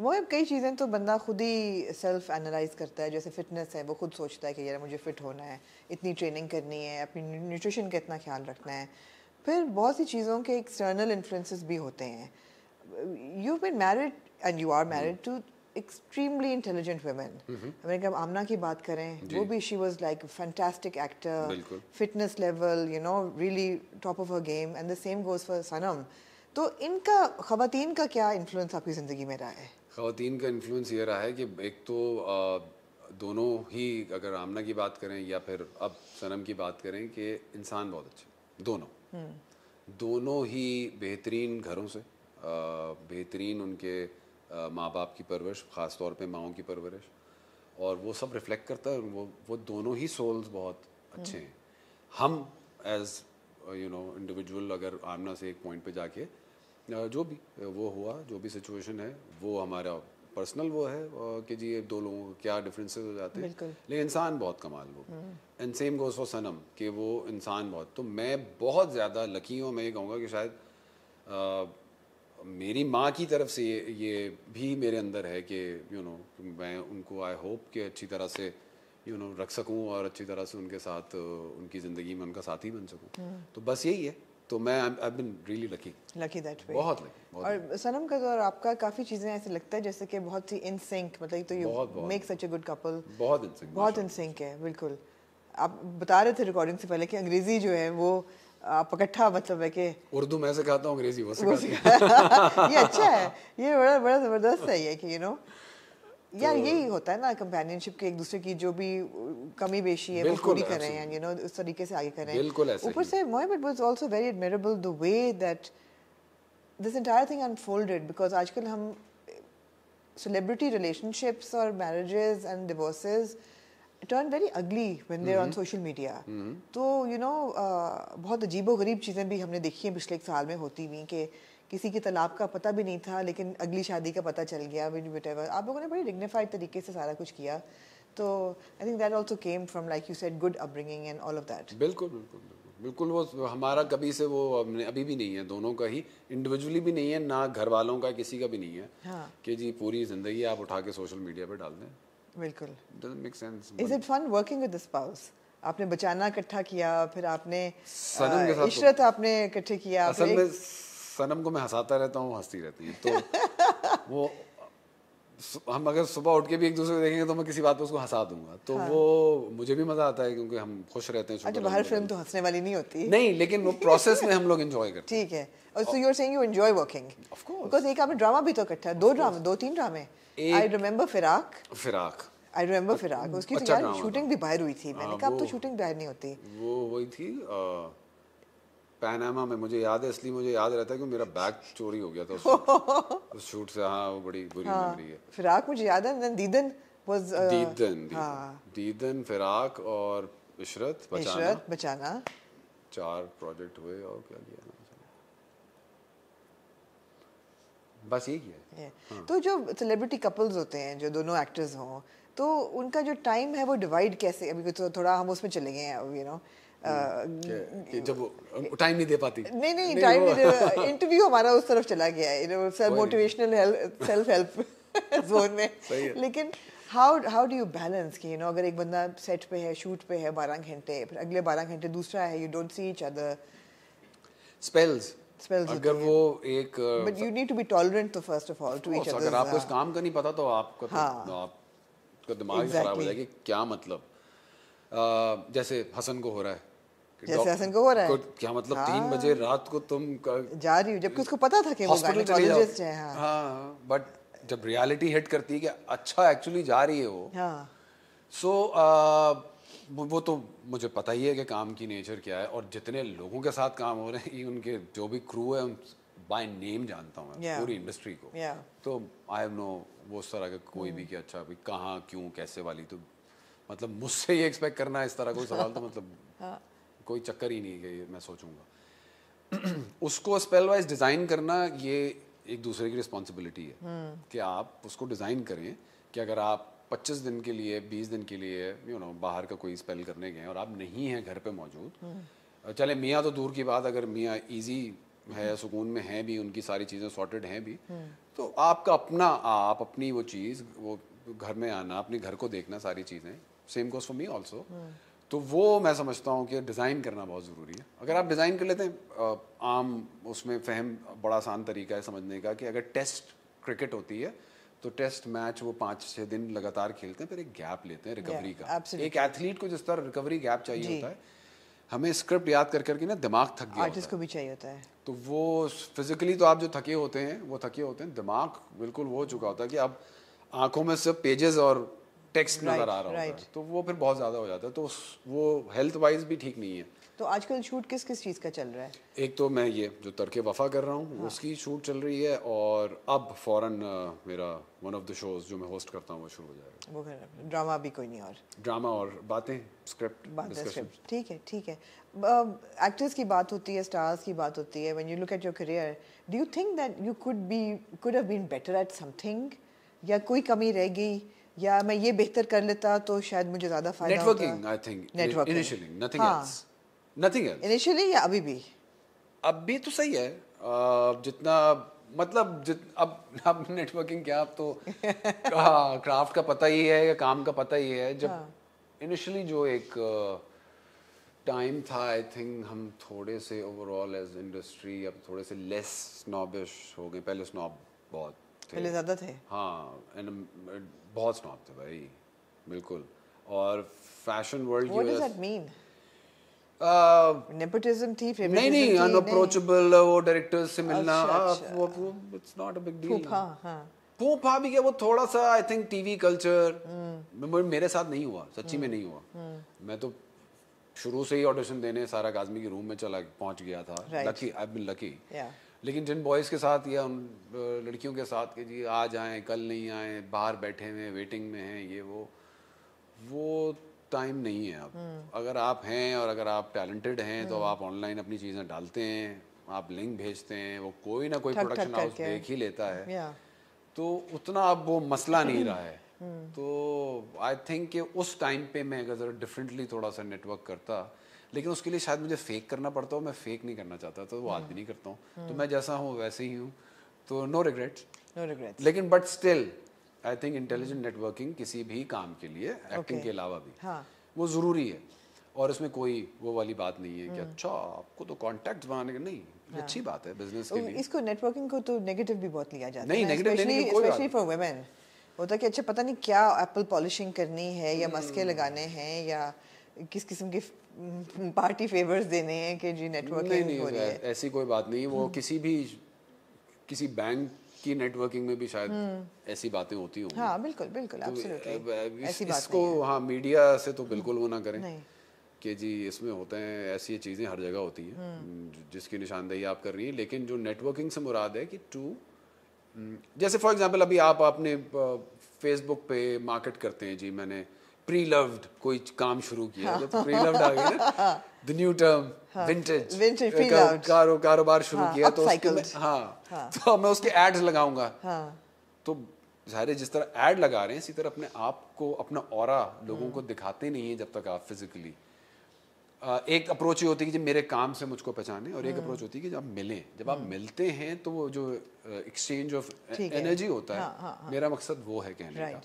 वो कई चीज़ें तो बंदा खुद ही सेल्फ एनालाइज करता है जैसे फिटनेस है वो खुद सोचता है कि यार मुझे फिट होना है इतनी ट्रेनिंग करनी है अपनी न्यूट्रिशन का इतना ख्याल रखना है फिर बहुत सी चीज़ों के एक्सटर्नल इन्फ्लुएंसेस भी होते हैं you been married and you are married to extremely intelligent women मैंने कहा आमना की बात करें वो भी she was like fantastic actor fitness level you know really top of a game and the same goes for Sanam तो इनका खातन का क्या इन्फ्लुएंस आपकी ज़िंदगी में रहा है खातन का इन्फ्लुएंस ये रहा है कि एक तो दोनों ही अगर आमना की बात करें या फिर अब सनम की बात करें कि इंसान बहुत अच्छे दोनों हम्म। दोनों ही बेहतरीन घरों से बेहतरीन उनके माँ बाप की परवरिश ख़ास तौर पे माओ की परवरिश और वो सब रिफ्लेक्ट करता है वो वो दोनों ही सोल्स बहुत अच्छे हम्म। हैं हम एज यू नो इंडिविजुअल अगर आमना से एक पॉइंट पे जाके जो भी वो हुआ जो भी सिचुएशन है वो हमारा पर्सनल वो है कि जी ये दो लोगों के क्या डिफरेंसेस हो जाते हैं लेकिन इंसान बहुत कमाल वो and same goes for Sanam कि वो इंसान बहुत तो मैं बहुत ज़्यादा लकी हूँ मैं ये कहूँगा कि शायद आ, मेरी माँ की तरफ से ये, ये भी मेरे अंदर है कि यू नो मैं उनको आई होप कि अच्छी तरह से यू नो रख सकूँ और अच्छी तरह से उनके साथ उनकी ज़िंदगी में उनका साथी बन सकूँ हम्म। तो बस यही है तो मैं I been really lucky lucky that way बहुत लकी और सनम का और आपका काफी चीजें ऐसे लगता है जैसे कि बहुत ही इन सिंक मतलब तो you make such a good couple बहुत इन सिंक बहुत इन सिंक है बिल्कुल आप बता रहे थे रिकॉर्डिंग से पहले कि अंग्रेजी जो है वो आप इकट्ठा मतलब है कि उर्दू मैं सिखाता हूँ अंग्रेजी वो सिखाती ये अच्छा है ये बड़ा बड़ा जबरदस्त है ये कि यू नो तो यार यही होता है ना कंपेनियनशिप के एक दूसरे की जो भी कमी बेशी है वो पूरी कर रहे हैं यू नो उस तरीके से आगे कर रहे करें ऊपर से Mohammed was also very admirable the way that this entire thing unfolded because आजकल हम सेलिब्रिटी रिलेशनशिप्स और marriages and divorces turn very ugly when they on social media तो you you know know, uh, बहुत अजीबो गरीब चीज़ें भी हमने देखी हैं पिछले एक साल में होती हुई कि किसी की तलाब का पता भी नहीं था लेकिन अगली शादी का पता चल गया विट आप लोगों ने बड़ी डिग्निफाइड तरीके से सारा कुछ किया तो I think that also came from like you set good upbringing and all of that बिल्कुल बिल्कुल बिल्कुल वो हमारा कभी से वो अभी भी नहीं है दोनों का ही इंडिविजुअली भी नहीं है ना घर वालों का किसी का भी नहीं है हाँ. कि जी पूरी जिंदगी आप उठा के सोशल मीडिया पे डाल दें बिल्कुल make sense is it fun working with spouse आपने बचाना इकट्ठा किया फिर आपने तो इशरत आपने इकट्ठे किया असल में सनम को मैं हंसाता रहता हूँ हंसती रहती है तो वो हम अगर सुबह उठ के भी एक दूसरे को देखेंगे तो मैं किसी बात पर उसको हंसा दूंगा तो हाँ। वो मुझे भी मजा आता है क्योंकि हम खुश रहते हैं अच्छा बाहर फिल्म तो हंसने वाली नहीं होती नहीं लेकिन वो प्रोसेस में हम लोग एंजॉय करते ठीक है so you are saying you enjoy working of course because एक आपने ड्रामा भी तो इकट्ठा दो ड्रामा दो तीन ड्रामे आई रिमेंबर फिराक फिराक आई रिमेंबर फिराक उसकी तो यार शूटिंग भी बाहर हुई थी मैंने हाँ, कहा अब तो शूटिंग बाहर नहीं होती वो हुई थी पैनामा में मुझे याद है इसलिए मुझे याद रहता है कि मेरा बैग चोरी हो गया था उस शूट से हाँ वो बड़ी बुरी हाँ, मेमोरी है फिराक मुझे याद है दीदन was, uh, दीदन दीदन, हाँ। दीदन फिराक और इशरत बचाना इशरत बचाना चार प्रोजेक्ट हुए और क्या लिया बस यही है हाँ। तो जो सेलिब्रिटी कपल्स होते हैं जो दोनों एक्टर्स हों तो उनका जो टाइम है वो डिवाइड कैसे अभी तो थोड़ा हम उसमें चले गए हैं यू नो जब टाइम नहीं दे पाती नहीं नहीं टाइम नहीं दे इंटरव्यू हमारा उस तरफ चला गया है you know sir motivational self help zone में लेकिन how how do you balance कि यू नो अगर एक बंदा सेट पे है शूट पे है बारह घंटे फिर अगले बारह घंटे दूसरा है you don't see each other spells spells अगर वो एक but you need to be tolerant तो first of all to each other अगर आपको इस uh, काम का नहीं पता तो आपको तो हाँ। आप का दिमाग खराब हो जाएगा क्या मतलब जैसे हसन को हो रहा है जैसे हसन को हो रहा है क्या मतलब हाँ। तीन बजे रात को तुम कर... जा रही जबकि उसको पता था कि वो गायनेकोलॉजिस्ट हाँ बट हाँ, जब रियलिटी हिट करती है कि अच्छा एक्चुअली जा रही है वो सो हाँ। वो तो मुझे पता ही है कि काम की नेचर क्या है और जितने लोगों के साथ काम हो रहे हैं उनके जो भी क्रू है बाय नेम जानता हूँ yeah. पूरी इंडस्ट्री को yeah. तो आई हैव नो वो उस तरह का कोई भी hmm. कि अच्छा अभी कहाँ क्यों कैसे वाली तो मतलब मुझसे ये एक्सपेक्ट करना इस तरह कोई सवाल तो मतलब हाँ। कोई चक्कर ही नहीं है मैं सोचूंगा उसको स्पेल वाइज डिज़ाइन करना ये एक दूसरे की रिस्पॉन्सिबिलिटी है हम्म। कि आप उसको डिज़ाइन करें कि अगर आप 25 दिन के लिए 20 दिन के लिए यू you नो know, बाहर का कोई स्पेल करने गए और आप नहीं हैं घर पे मौजूद हम्म। चले मियाँ तो दूर की बात अगर मियाँ इजी है सुकून में हैं भी उनकी सारी चीज़ें सॉर्टेड हैं भी हम्म। तो आपका अपना आप अपनी वो चीज़ वो घर में आना अपने घर को देखना सारी चीज़ें same goes for me also तो वो मैं समझता हूँ कि डिज़ाइन करना बहुत ज़रूरी है अगर आप डिज़ाइन कर लेते हैं आम उसमें फहम बड़ा आसान तरीका है समझने का कि अगर टेस्ट क्रिकेट होती है तो टेस्ट मैच वो पाँच छः दिन लगातार खेलते हैं फिर एक गैप लेते हैं रिकवरी yeah, का absolutely. एक एथलीट को जिस तरह रिकवरी गैप चाहिए होता है हमें स्क्रिप्ट याद कर करके ना दिमाग थक गया होता को भी चाहिए होता है तो वो फिजिकली तो आप जो थके होते हैं वो थके होते हैं दिमाग बिल्कुल वो हो चुका होता है कि अब आंखों में सिर्फ पेजेस और टेक्स्ट नज़र आ रहा होता है तो वो फिर बहुत ज़्यादा हो जाता है तो वो हेल्थ वाइज भी ठीक नहीं है तो आजकल शूट किस किस चीज़ का चल रहा है एक तो मैं ये जो तरके वफा कर रहा हूँ हाँ. उसकी शूट चल रही है और अब फौरन मेरा वन ऑफ द शोज जो मैं होस्ट करता हूँ वो शुरू हो जाएगा वो कर ड्रामा भी कोई नहीं और ड्रामा और बातें स्क्रिप्ट ठीक है ठीक है एक्टर्स uh, की बात होती है स्टार्स की बात होती है when you look at your career do you think that you could be could have been better at something या कोई कमी रह गई या मैं ये बेहतर कर लेता तो शायद मुझे ज्यादा फायदा होता networking I think networking initially nothing else nothing else initially या अभी भी अब भी तो सही है uh, जितना मतलब जित अब अब नेटवर्किंग क्या अब तो हाँ क्राफ्ट का पता ही है या काम का पता ही है जब इनिशियली हाँ. जो एक टाइम uh, था आई थिंक हम थोड़े से ओवरऑल एज इंडस्ट्री अब थोड़े से लेस स्नॉबिश हो गए पहले स्नॉब बहुत थे पहले ज़्यादा थे हाँ एंड बहुत स्नॉप थे भाई बिल्कुल और fashion world what does that mean nepotism थी फेवरेट नहीं नहीं अनअप्रोचेबल वो डायरेक्टर्स से मिलना अच्छा, अच्छा। वो it's not a big deal हां पोपा भी क्या वो थोड़ा सा आई थिंक टीवी कल्चर मेरे साथ नहीं हुआ सच्ची में हम्म। नहीं हुआ हम्म। मैं तो शुरू से ही ऑडिशन देने सारा काजमी के रूम में चला पहुंच गया था लकी आई बीन लकी या लेकिन जिन बॉयज़ के साथ या उन लड़कियों के साथ के जी आज आएँ कल नहीं आए बाहर बैठे हैं वेटिंग में हैं ये वो वो टाइम नहीं है अब हम्म। अगर आप हैं और अगर आप टैलेंटेड हैं तो हम्म। आप ऑनलाइन अपनी चीज़ें डालते हैं आप लिंक भेजते हैं वो कोई ना कोई प्रोडक्शन हाउस देख ही लेता है तो उतना अब वो मसला नहीं रहा है हम्म। तो आई थिंक कि उस टाइम पे मैं अगर डिफरेंटली थोड़ा सा नेटवर्क करता लेकिन उसके लिए शायद मुझे फेक करना पड़ता हो मैं फेक नहीं करना चाहता तो वो आज भी हम्म। नहीं करता हूँ तो हम्म। मैं जैसा हूँ वैसे ही हूँ तो नो रिग्रेट नो रिग्रेट लेकिन but still I think intelligent networking किसी भी काम के लिए एक्टिंग के अलावा भी हाँ। वो ज़रूरी है और इसमें कोई वो वाली बात नहीं है कि हम्म। अच्छा आपको तो कॉन्टैक्ट बनाने के नहीं हाँ। अच्छी बात है बिजनेस के लिए इसको नेटवर्किंग को तो नेगेटिव भी बहुत लिया जाता नहीं, है स्पेशली फॉर वुमेन होता है कि अच्छा पता नहीं क्या एप्पल पॉलिशिंग करनी है या मस्के लगाने हैं या किस किस्म के पार्टी फेवर्स देने हैं कि जी नेटवर्किंग नहीं, हो रही है ऐसी कोई बात नहीं वो किसी भी किसी बैंक की नेटवर्किंग में भी शायद हम्म। ऐसी बातें होती होंगी हाँ बिल्कुल बिल्कुल तो एब्सोल्युटली इस, इसको हाँ मीडिया से तो बिल्कुल वो ना करें कि जी इसमें होते हैं ऐसी चीज़ें हर जगह होती हैं हम्म। जिसकी निशानदेही आप कर रही हैं लेकिन जो नेटवर्किंग से मुराद है कि टू जैसे फॉर एग्जांपल अभी आप अपने फेसबुक पे मार्केट करते हैं जी मैंने प्री लव्ड कोई काम शुरू किया मतलब प्री लव्ड आ गया the new term vintage vintage pre loved कारो कारोबार शुरू हाँ, किया तो उसके मैं, हाँ, हाँ तो मैं उसके एड्स लगाऊंगा हाँ, तो जाहिर है जिस तरह एड लगा रहे हैं इसी तरह अपने आप को अपना और लोगों को हाँ। दिखाते नहीं है जब तक आप फिजिकली एक अप्रोच ये होती है कि जब मेरे काम से मुझको पहचाने और एक अप्रोच हाँ। होती है कि जब मिलें जब आप हाँ। मिलते हैं तो वो जो एक्सचेंज ऑफ एनर्जी होता है मेरा मकसद वो है कहने का